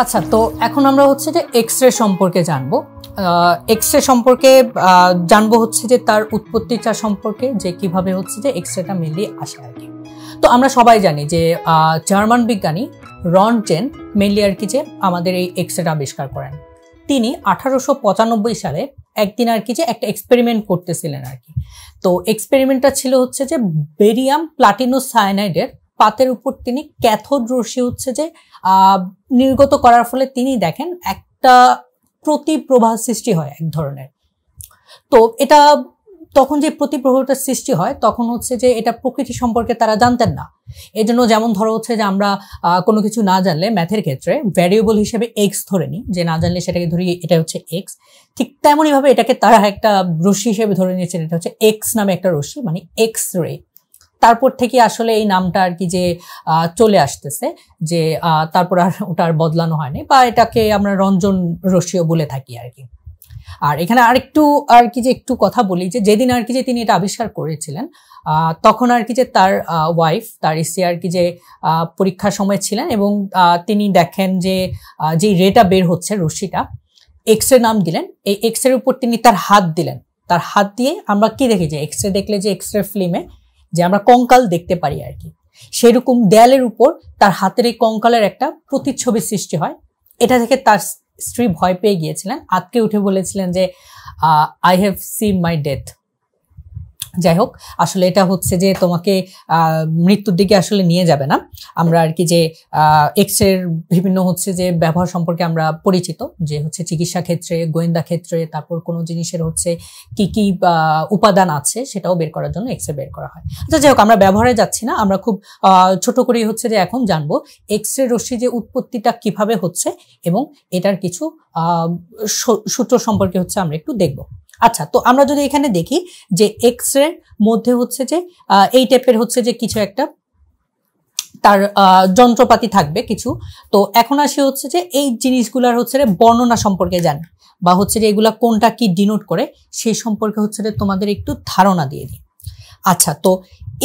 আচ্ছা তো এখন আমরা হচ্ছে যে এক্স রে সম্পর্কে জানবো এক্স রে সম্পর্কে জানবো হচ্ছে যে তার উৎপত্তিটা সম্পর্কে যে কিভাবে হচ্ছে যে এক্স রেটা মেনলি আসে আর কি তো আমরা সবাই জানি যে জার্মান বিজ্ঞানী রন চেন মেনলি আর কি যে আমাদের এই এক্স রেটা আবিষ্কার করেন তিনি আঠারোশো সালে একদিন আর কি যে একটা এক্সপেরিমেন্ট করতেছিলেন আর কি তো এক্সপেরিমেন্টটা ছিল হচ্ছে যে বেরিয়াম প্লাটিনো সায়ানাইডের পাতের উপর তিনি ক্যাথোড রশ্মি হচ্ছে যে নির্গত করার ফলে তিনি দেখেন একটা প্রতিপ্রভা সৃষ্টি হয় এক ধরনের তো এটা তখন যে প্রতিপ্রভাটা সৃষ্টি হয় তখন হচ্ছে যে এটা প্রকৃতি সম্পর্কে তারা জানতেন না এজন্য যেমন ধরো হচ্ছে যে আমরা কোনো কিছু না জানলে ম্যাথের ক্ষেত্রে ভ্যারিয়েবল হিসেবে এক্স ধরে নিই যে না জানলে সেটাকে ধরি এটা হচ্ছে এক্স ঠিক তেমনইভাবে এটাকে তারা একটা রশ্মি হিসেবে ধরে নিয়েছেন এটা হচ্ছে এক্স নামে একটা রশ্মি মানে এক্স রে তারপর থেকে আসলে এই নামটা আর কি যে চলে আসতেছে যে তারপর আর ওটা বদলানো হয়নি বা এটাকে আমরা রঞ্জন রশিও বলে থাকি আর কি আর এখানে আরেকটু আর কি যে একটু কথা বলি যে যেদিন আর কি যে তিনি এটা আবিষ্কার করেছিলেন তখন আর কি যে তার ওয়াইফ তার স্ত্রী আর কি যে পরীক্ষার সময় ছিলেন এবং তিনি দেখেন যে যে রেটা বের হচ্ছে রশ্মিটা এক্স রে নাম দিলেন এই এক্স রের উপর তিনি তার হাত দিলেন তার হাত দিয়ে আমরা কি দেখি যে এক্স রে দেখলে যে এক্স রে ফিল্মে যে আমরা কঙ্কাল দেখতে পারি আর কি সেরকম দেয়ালের উপর তার হাতের এই কঙ্কালের একটা প্রতিচ্ছবি সৃষ্টি হয় এটা থেকে তার স্ত্রী ভয় পেয়ে গিয়েছিলেন আজকে উঠে বলেছিলেন যে I have seen my death যাই হোক আসলে এটা হচ্ছে যে তোমাকে মৃত্যুর দিকে আসলে নিয়ে যাবে না আমরা আর কি যে এক্সের বিভিন্ন হচ্ছে যে ব্যবহার সম্পর্কে আমরা পরিচিত যে হচ্ছে চিকিৎসা ক্ষেত্রে গোয়েন্দা ক্ষেত্রে তারপর কোনো জিনিসের হচ্ছে কি কি উপাদান আছে সেটাও বের করার জন্য এক্সে বের করা হয় আচ্ছা যাই হোক আমরা ব্যবহারে যাচ্ছি না আমরা খুব ছোট করেই হচ্ছে যে এখন জানবো এক্সরে রশ্মি যে উৎপত্তিটা কিভাবে হচ্ছে এবং এটার কিছু সূত্র সম্পর্কে হচ্ছে আমরা একটু দেখবো আচ্ছা তো আমরা যদি এখানে দেখি যে এক্স রে মধ্যে হচ্ছে যে এই টাইপের হচ্ছে যে কিছু একটা তার যন্ত্রপাতি থাকবে কিছু তো এখন আসি হচ্ছে যে এই জিনিসগুলার হচ্ছে বর্ণনা সম্পর্কে জান বা হচ্ছে যে এগুলা কোনটা কি ডিনোট করে সেই সম্পর্কে হচ্ছে যে তোমাদের একটু ধারণা দিয়ে দিই আচ্ছা তো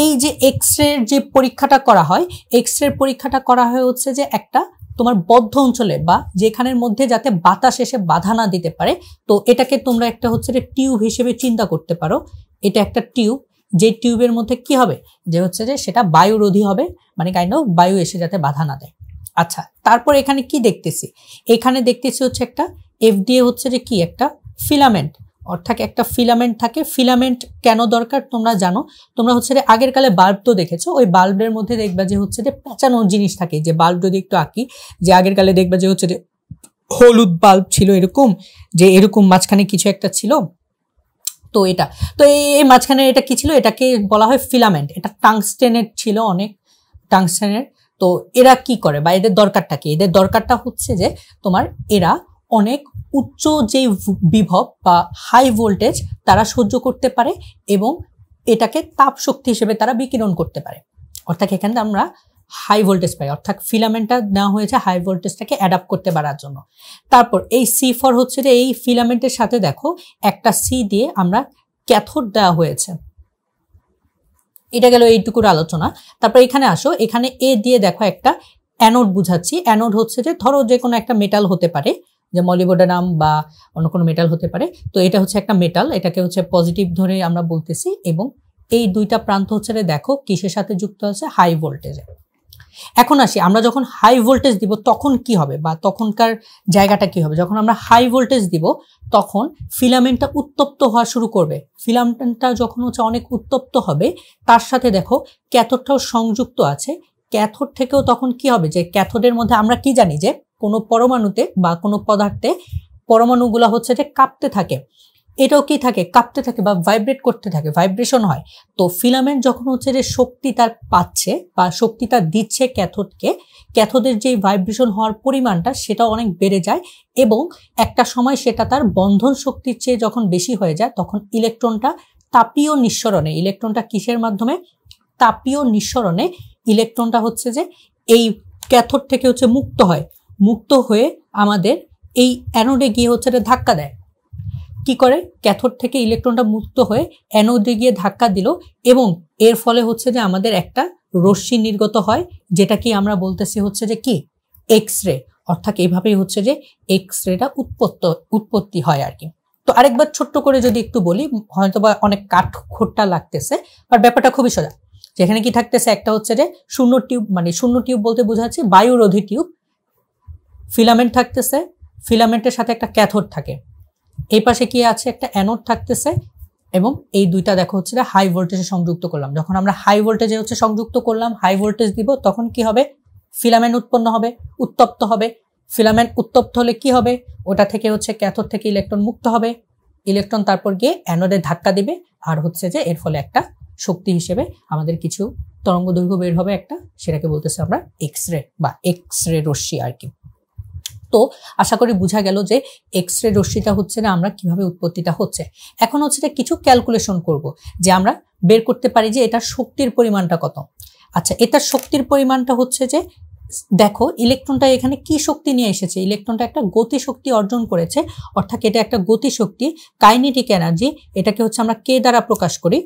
এই যে এক্স রে যে পরীক্ষাটা করা হয় এক্স রে পরীক্ষাটা করা হয় হচ্ছে যে একটা তোমার বদ্ধ অঞ্চলে বা যেখানের মধ্যে যাতে বাতাস এসে বাধা না দিতে পারে তো এটাকে তোমরা একটা হচ্ছে যে টিউব হিসেবে চিন্তা করতে পারো এটা একটা টিউব যে টিউবের মধ্যে কি হবে যে হচ্ছে যে সেটা বায়ুরোধী হবে মানে কাইন্ড অফ বায়ু এসে যাতে বাধা না দেয় আচ্ছা তারপর এখানে কি দেখতেছি এখানে দেখতেছি হচ্ছে একটা এফডিএ হচ্ছে যে কি একটা ফিলামেন্ট অর্থাৎ একটা ফিলামেন্ট থাকে ফিলামেন্ট কেন দরকার তোমরা জানো তোমরা হচ্ছে যে আগের কালে বাল্ব তো দেখেছো ওই বাল্বের মধ্যে দেখবা যে হচ্ছে যে পেঁচানো জিনিস থাকে যে বাল্ব যদি একটু আঁকি যে আগের কালে দেখবা যে হচ্ছে যে হলুদ বাল্ব ছিল এরকম যে এরকম মাঝখানে কিছু একটা ছিল তো এটা তো এই মাঝখানে এটা কি ছিল এটাকে বলা হয় ফিলামেন্ট এটা টাংস্টেনের ছিল অনেক টাংস্টেনের তো এরা কি করে বা এদের দরকারটা কি এদের দরকারটা হচ্ছে যে তোমার এরা অনেক উচ্চ যে বিভব বা হাই ভোল্টেজ তারা সহ্য করতে পারে এবং এটাকে তাপ শক্তি হিসেবে তারা বিকিরণ করতে পারে অর্থাৎ এখানে আমরা হাই ভোল্টেজ পাই অর্থাৎ ফিলামেন্টটা নেওয়া হয়েছে হাই ভোল্টেজটাকে অ্যাডাপ্ট করতে পারার জন্য তারপর এই সি ফর হচ্ছে যে এই ফিলামেন্টের সাথে দেখো একটা সি দিয়ে আমরা ক্যাথোড দেওয়া হয়েছে এটা গেল এইটুকুর আলোচনা তারপর এখানে আসো এখানে এ দিয়ে দেখো একটা অ্যানোড বুঝাচ্ছি অ্যানোড হচ্ছে যে ধরো যে কোনো একটা মেটাল হতে পারে যে মলিবোডানাম বা অন্য কোনো মেটাল হতে পারে তো এটা হচ্ছে একটা মেটাল এটাকে হচ্ছে পজিটিভ ধরে আমরা বলতেছি এবং এই দুইটা প্রান্ত হচ্ছে দেখো কিসের সাথে যুক্ত আছে হাই ভোল্টেজে এখন আসি আমরা যখন হাই ভোল্টেজ দিব তখন কি হবে বা তখনকার জায়গাটা কি হবে যখন আমরা হাই ভোল্টেজ দিব তখন ফিলামেন্টটা উত্তপ্ত হওয়া শুরু করবে ফিলামেন্টটা যখন হচ্ছে অনেক উত্তপ্ত হবে তার সাথে দেখো ক্যাথরটাও সংযুক্ত আছে ক্যাথোড থেকেও তখন কি হবে যে ক্যাথোডের মধ্যে আমরা কি জানি যে কোনো পরমাণুতে বা কোনো পদার্থে পরমাণুগুলো হচ্ছে যে কাঁপতে থাকে এটাও কি থাকে কাঁপতে থাকে বা ভাইব্রেট করতে থাকে ভাইব্রেশন হয় তো ফিলামেন্ট যখন হচ্ছে যে শক্তি তার পাচ্ছে বা শক্তি তার দিচ্ছে ক্যাথোডকে ক্যাথোডের যে ভাইব্রেশন হওয়ার পরিমাণটা সেটা অনেক বেড়ে যায় এবং একটা সময় সেটা তার বন্ধন শক্তির চেয়ে যখন বেশি হয়ে যায় তখন ইলেকট্রনটা তাপীয় নিঃসরণে ইলেকট্রনটা কিসের মাধ্যমে তাপীয় নিঃসরণে ইলেকট্রনটা হচ্ছে যে এই ক্যাথোড থেকে হচ্ছে মুক্ত হয় মুক্ত হয়ে আমাদের এই অ্যানোডে গিয়ে হচ্ছে এটা ধাক্কা দেয় কি করে ক্যাথোড থেকে ইলেকট্রনটা মুক্ত হয়ে অ্যানোডে গিয়ে ধাক্কা দিল এবং এর ফলে হচ্ছে যে আমাদের একটা রশ্মি নির্গত হয় যেটা কি আমরা বলতেছি হচ্ছে যে কি এক্স রে অর্থাৎ এভাবেই হচ্ছে যে এক্স রেটা উৎপত্ত উৎপত্তি হয় আর কি তো আরেকবার ছোট্ট করে যদি একটু বলি হয়তো বা অনেক কাঠ খোট্টা লাগতেছে আর ব্যাপারটা খুবই সোজা যেখানে কি থাকতেছে একটা হচ্ছে যে শূন্য টিউব মানে শূন্য টিউব বলতে বোঝাচ্ছে বায়ুরোধী টিউব ফিলামেন্ট থাকতেছে ফিলামেন্টের সাথে একটা ক্যাথোড থাকে এই পাশে কি আছে একটা অ্যানোড থাকতেছে এবং এই দুইটা দেখো হচ্ছে হাই ভোল্টেজে সংযুক্ত করলাম যখন আমরা হাই ভোল্টেজে হচ্ছে সংযুক্ত করলাম হাই ভোল্টেজ দিব তখন কি হবে ফিলামেন্ট উৎপন্ন হবে উত্তপ্ত হবে ফিলামেন্ট উত্তপ্ত হলে কি হবে ওটা থেকে হচ্ছে ক্যাথোড থেকে ইলেকট্রন মুক্ত হবে ইলেকট্রন তারপর গিয়ে অ্যানোডে ধাক্কা দেবে আর হচ্ছে যে এর ফলে একটা শক্তি হিসেবে আমাদের কিছু তরঙ্গ দৈর্ঘ্য বের হবে একটা সেটাকে বলতেছে আমরা এক্স রে বা এক্স রে রশ্মি আর কি তো আশা করি বোঝা গেল যে এক্স রে রশ্মিটা হচ্ছে না আমরা কিভাবে উৎপত্তিটা হচ্ছে এখন হচ্ছে যে কিছু ক্যালকুলেশন করব যে আমরা বের করতে পারি যে এটার শক্তির পরিমাণটা কত আচ্ছা এটার শক্তির পরিমাণটা হচ্ছে যে দেখো ইলেকট্রনটা এখানে কি শক্তি নিয়ে এসেছে ইলেকট্রনটা একটা গতি শক্তি অর্জন করেছে অর্থাৎ এটা একটা গতি শক্তি কাইনেটিক এনার্জি এটাকে হচ্ছে আমরা কে দ্বারা প্রকাশ করি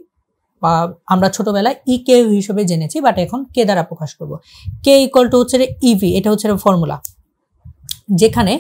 বা আমরা ছোটবেলায় ই e কে হিসেবে জেনেছি বাট এখন কে দ্বারা প্রকাশ করব কে ইকুয়াল টু হচ্ছে ইভি e এটা হচ্ছে ফর্মুলা যেখানে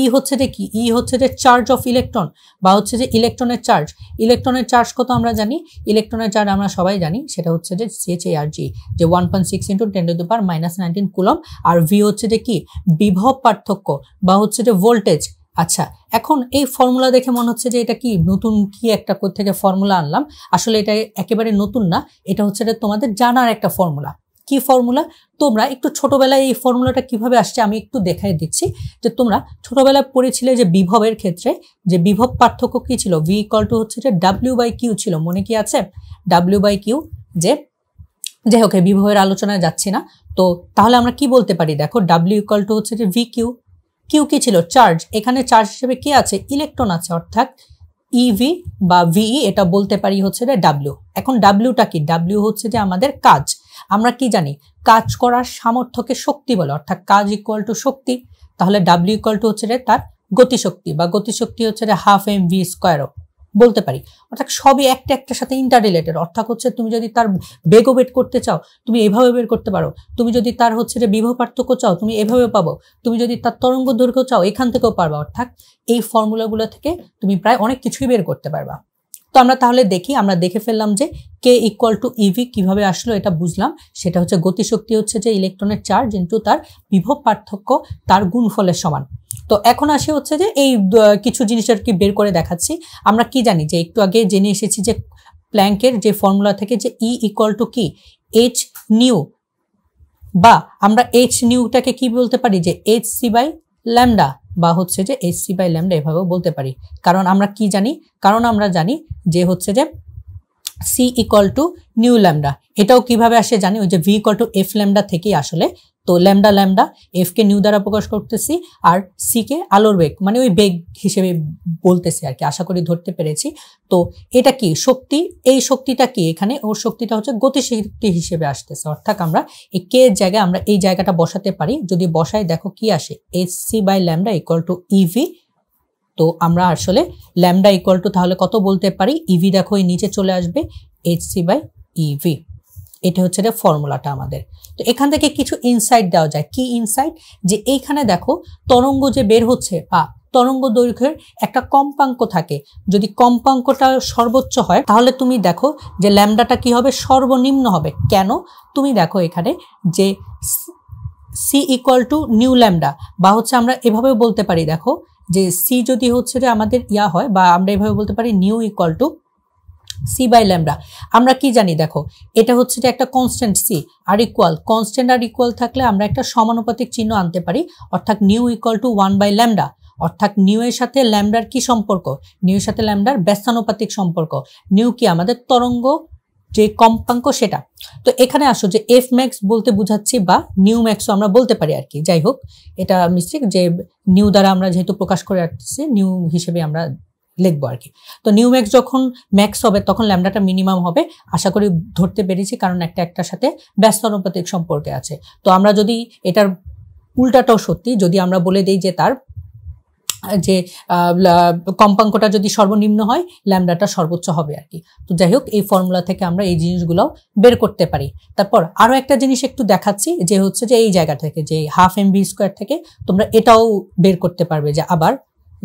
ই e হচ্ছে যে কি ই e হচ্ছে যে চার্জ অফ ইলেকট্রন বা হচ্ছে যে ইলেকট্রনের চার্জ ইলেকট্রনের চার্জ কত আমরা জানি ইলেকট্রনের চার্জ আমরা সবাই জানি সেটা হচ্ছে যে এ আর জি যে one point six into ten to power minus nineteen coulomb আর ভি হচ্ছে যে কি বিভব পার্থক্য বা হচ্ছে যে ভোল্টেজ আচ্ছা এখন এই ফর্মুলা দেখে মনে হচ্ছে যে এটা কি নতুন কি একটা থেকে ফর্মুলা আনলাম আসলে এটা একেবারে নতুন না এটা হচ্ছে তোমাদের জানার একটা ফর্মুলা কি ফর্মুলা তোমরা একটু ছোটবেলায় এই ফর্মুলাটা কিভাবে আসছে আমি একটু দেখাই দিচ্ছি যে তোমরা ছোটবেলায় পড়েছিলে যে বিভবের ক্ষেত্রে যে বিভব পার্থক্য কি ছিল ভি ইকল টু হচ্ছে যে ডাব্লিউ বাই কিউ ছিল মনে কি আছে ডাব্লিউ বাই কিউ যে যাই হোক বিভবের আলোচনায় যাচ্ছি না তো তাহলে আমরা কি বলতে পারি দেখো ডাব্লিউ ইকল টু হচ্ছে যে ভি কিউ কিউ কি ছিল চার্জ এখানে চার্জ হিসেবে কি আছে ইলেকট্রন আছে অর্থাৎ ইভি e বা ভিই e, এটা বলতে পারি হচ্ছে যে ডাব্লিউ এখন ডাব্লিউটা কি ডাব্লিউ হচ্ছে যে আমাদের কাজ আমরা কি জানি কাজ করার সামর্থ্যকে শক্তি বলে অর্থাৎ কাজ ইকুয়াল টু শক্তি তাহলে ডাব্লিউ ইকুয়াল টু হচ্ছে রে তার গতিশক্তি বা গতিশক্তি হচ্ছে হাফ এম ভি স্কোয়ার বলতে পারি অর্থাৎ সবই একটা একটার সাথে ইন্টার রিলেটেড অর্থাৎ হচ্ছে তুমি যদি তার বেগও বেট করতে চাও তুমি এভাবে বের করতে পারো তুমি যদি তার হচ্ছে যে বিবাহ পার্থক্য চাও তুমি এভাবে পাবো তুমি যদি তার তরঙ্গ দৈর্ঘ্য চাও এখান থেকেও পারবা অর্থাৎ এই ফর্মুলাগুলো থেকে তুমি প্রায় অনেক কিছুই বের করতে পারবা তো আমরা তাহলে দেখি আমরা দেখে ফেললাম যে কে ইকুয়াল টু ইভি কীভাবে আসলো এটা বুঝলাম সেটা হচ্ছে গতিশক্তি হচ্ছে যে ইলেকট্রনের চার্জ ইন্টু তার বিভব পার্থক্য তার গুণফলের সমান তো এখন আসে হচ্ছে যে এই কিছু জিনিস আর কি বের করে দেখাচ্ছি আমরা কি জানি যে একটু আগে জেনে এসেছি যে প্ল্যাঙ্কের যে ফর্মুলা থেকে যে ই ইকুয়াল টু কি এইচ নিউ বা আমরা এইচ নিউটাকে কি বলতে পারি যে এইচ সি বাই ল্যামডা বা হচ্ছে যে এইচ সি বাই ল্যামডা এভাবেও বলতে পারি কারণ আমরা কি জানি কারণ আমরা জানি যে হচ্ছে যে C equal to nu lambda এটাও কিভাবে আসে জানি ওই যে V equal to F lambda থেকেই আসলে তো ল্যামডা ল্যামডা এফকে নিউ দ্বারা প্রকাশ করতেছি আর সিকে আলোর বেগ মানে ওই বেগ হিসেবে বলতেছি আর কি আশা করি ধরতে পেরেছি তো এটা কি শক্তি এই শক্তিটা কি এখানে ওর শক্তিটা হচ্ছে গতিশক্তি হিসেবে আসতেছে অর্থাৎ আমরা এই কে জায়গায় আমরা এই জায়গাটা বসাতে পারি যদি বসায় দেখো কি আসে S C by lambda equal to eV তো আমরা আসলে ল্যামডা ইকুয়াল টু তাহলে কত বলতে পারি ইভি e দেখো এই নিচে চলে আসবে এইচ সি বাই ইভি এটা হচ্ছে এটা ফর্মুলাটা আমাদের তো এখান থেকে কিছু ইনসাইট দেওয়া যায় কি ইনসাইট যে এইখানে দেখো তরঙ্গ যে বের হচ্ছে বা তরঙ্গ দৈর্ঘ্যের একটা কম্পাঙ্ক থাকে যদি কম্পাঙ্কটা সর্বোচ্চ হয় তাহলে তুমি দেখো যে ল্যামডাটা কি হবে সর্বনিম্ন হবে কেন তুমি দেখো এখানে যে C equal to nu lambda বা হচ্ছে আমরা এভাবেও বলতে পারি দেখো যে সি যদি হচ্ছে যে আমাদের ইয়া হয় বা আমরা এভাবে বলতে পারি nu equal to C by lambda আমরা কি জানি দেখো এটা হচ্ছে যে একটা কনস্ট্যান্ট সি আর ইকুয়াল কনস্ট্যান্ট আর ইকুয়াল থাকলে আমরা একটা সমানুপাতিক চিহ্ন আনতে পারি অর্থাৎ nu equal to one by lambda অর্থাৎ নিউ এর সাথে ল্যামডার কি সম্পর্ক নিউ এর সাথে ল্যামডার ব্যস্তানুপাতিক সম্পর্ক নিউ কি আমাদের তরঙ্গ যে কম্পাঙ্ক সেটা তো এখানে আসো যে এফ ম্যাক্স বলতে বুঝাচ্ছি বা নিউ ম্যাক্সও আমরা বলতে পারি আর কি যাই হোক এটা মিস্টেক যে নিউ দ্বারা আমরা যেহেতু প্রকাশ করে আসছি নিউ হিসেবে আমরা লিখবো আর কি তো নিউ ম্যাক্স যখন ম্যাক্স হবে তখন ল্যামডাটা মিনিমাম হবে আশা করি ধরতে পেরেছি কারণ একটা একটার সাথে ব্যস্ত অনুপাতিক সম্পর্কে আছে তো আমরা যদি এটার উল্টাটাও সত্যি যদি আমরা বলে দিই যে তার যে কম্পাঙ্কটা যদি সর্বনিম্ন হয় ল্যামডাটা সর্বোচ্চ হবে আর কি তো যাই হোক এই ফর্মুলা থেকে আমরা এই জিনিসগুলোও বের করতে পারি তারপর আরও একটা জিনিস একটু দেখাচ্ছি যে হচ্ছে যে এই জায়গা থেকে যে হাফ এম ভি স্কোয়ার থেকে তোমরা এটাও বের করতে পারবে যে আবার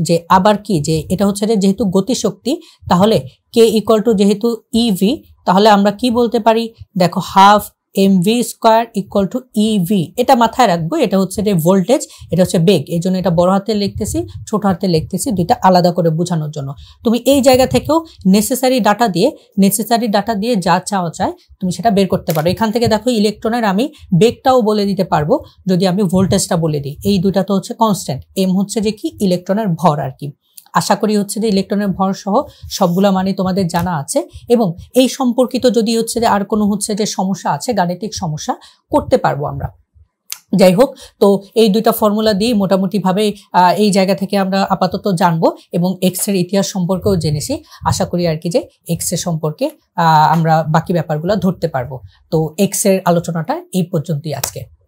যে আবার কি যে এটা হচ্ছে যে যেহেতু গতিশক্তি তাহলে কে ইকল টু যেহেতু ইভি e তাহলে আমরা কি বলতে পারি দেখো half M V square equal to eV এটা মাথায় রাখবো এটা হচ্ছে যে ভোল্টেজ এটা হচ্ছে বেগ এই জন্য এটা বড় হাতে লিখতেছি ছোট হাতে লিখতেছি দুইটা আলাদা করে বোঝানোর জন্য তুমি এই জায়গা থেকেও নেসেসারি ডাটা দিয়ে নেসেসারি ডাটা দিয়ে যা চাওয়া চায় তুমি সেটা বের করতে পারো এখান থেকে দেখো ইলেকট্রনের আমি বেগটাও বলে দিতে পারবো যদি আমি ভোল্টেজটা বলে দিই এই দুটা তো হচ্ছে কনস্ট্যান্ট এম হচ্ছে যে কি ইলেকট্রনের ভর আর কি আশা করি হচ্ছে যে ইলেকট্রনের ভর সহ সবগুলা মানে তোমাদের জানা আছে এবং এই সম্পর্কিত যদি হচ্ছে যে আর কোনো হচ্ছে যে সমস্যা আছে গাণিতিক সমস্যা করতে পারবো আমরা যাই হোক তো এই দুইটা ফর্মুলা দিয়ে মোটামুটিভাবে এই জায়গা থেকে আমরা আপাতত জানবো এবং এক্সের ইতিহাস সম্পর্কেও জেনেছি আশা করি আর কি যে এক্সের সম্পর্কে আমরা বাকি ব্যাপারগুলো ধরতে পারবো তো এক্সের আলোচনাটা এই পর্যন্তই আজকে